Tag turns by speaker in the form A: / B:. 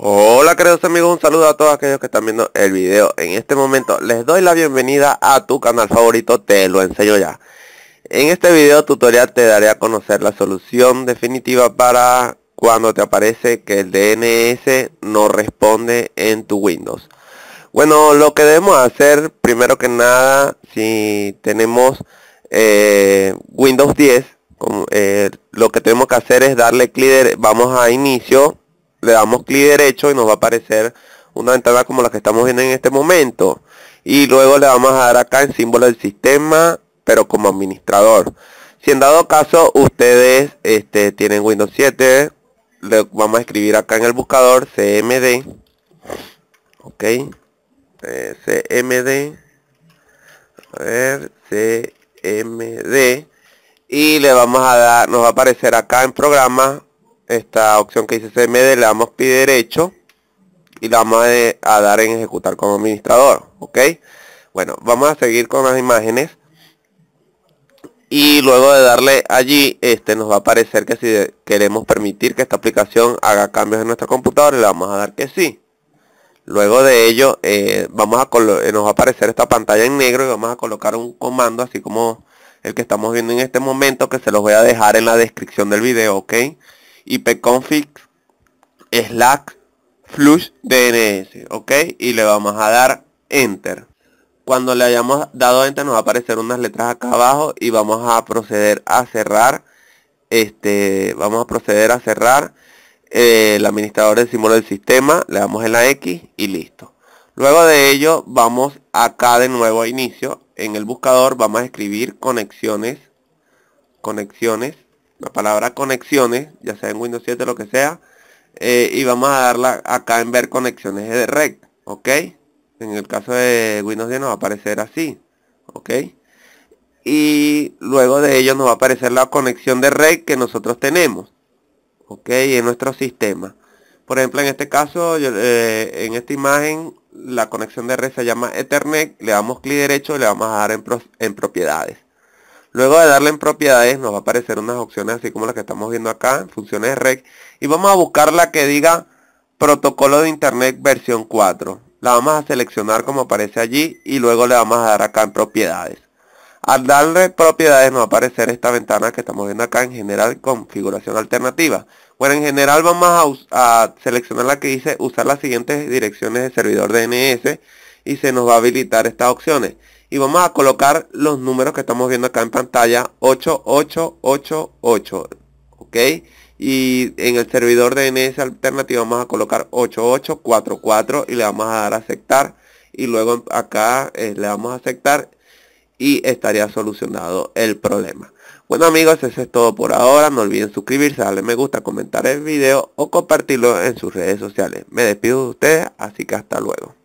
A: Hola queridos amigos, un saludo a todos aquellos que están viendo el video en este momento. Les doy la bienvenida a tu canal favorito, te lo enseño ya. En este video tutorial te daré a conocer la solución definitiva para cuando te aparece que el DNS no responde en tu Windows. Bueno, lo que debemos hacer, primero que nada, si tenemos eh, Windows 10, eh, lo que tenemos que hacer es darle clic, vamos a inicio, le damos clic derecho y nos va a aparecer una ventana como la que estamos viendo en este momento. Y luego le vamos a dar acá en símbolo del sistema, pero como administrador. Si en dado caso ustedes este, tienen Windows 7, le vamos a escribir acá en el buscador cmd. Ok. cmd. A ver, cmd. Y le vamos a dar, nos va a aparecer acá en programas esta opción que dice CMD le damos pide derecho y la vamos a, dar en ejecutar como administrador ok bueno vamos a seguir con las imágenes y luego de darle allí este nos va a aparecer que si queremos permitir que esta aplicación haga cambios en nuestra computadora le vamos a dar que sí luego de ello eh, vamos a eh, nos va a aparecer esta pantalla en negro y vamos a colocar un comando así como el que estamos viendo en este momento que se los voy a dejar en la descripción del video ok ipconfig slack flush dns ok y le vamos a dar enter cuando le hayamos dado enter nos va a aparecer unas letras acá abajo y vamos a proceder a cerrar este vamos a proceder a cerrar eh, el administrador de símbolo del sistema le damos en la x y listo luego de ello vamos acá de nuevo a inicio en el buscador vamos a escribir conexiones conexiones la palabra conexiones, ya sea en Windows 7 lo que sea, eh, y vamos a darla acá en ver conexiones de red, ok. En el caso de Windows 10 nos va a aparecer así, ok. Y luego de ello nos va a aparecer la conexión de red que nosotros tenemos, ok, en nuestro sistema. Por ejemplo, en este caso, eh, en esta imagen, la conexión de red se llama Ethernet. Le damos clic derecho y le vamos a dar en, en propiedades. Luego de darle en propiedades nos va a aparecer unas opciones así como las que estamos viendo acá en funciones REC. Y vamos a buscar la que diga protocolo de internet versión 4. La vamos a seleccionar como aparece allí y luego le vamos a dar acá en propiedades. Al darle propiedades nos va a aparecer esta ventana que estamos viendo acá en general configuración alternativa. Bueno, en general vamos a, a seleccionar la que dice usar las siguientes direcciones de servidor DNS y se nos va a habilitar estas opciones y vamos a colocar los números que estamos viendo acá en pantalla 8888 ok y en el servidor de NS alternativa vamos a colocar 8844 y le vamos a dar a aceptar y luego acá eh, le vamos a aceptar y estaría solucionado el problema. Bueno amigos, eso es todo por ahora. No olviden suscribirse, darle me gusta, comentar el video o compartirlo en sus redes sociales. Me despido de ustedes, así que hasta luego.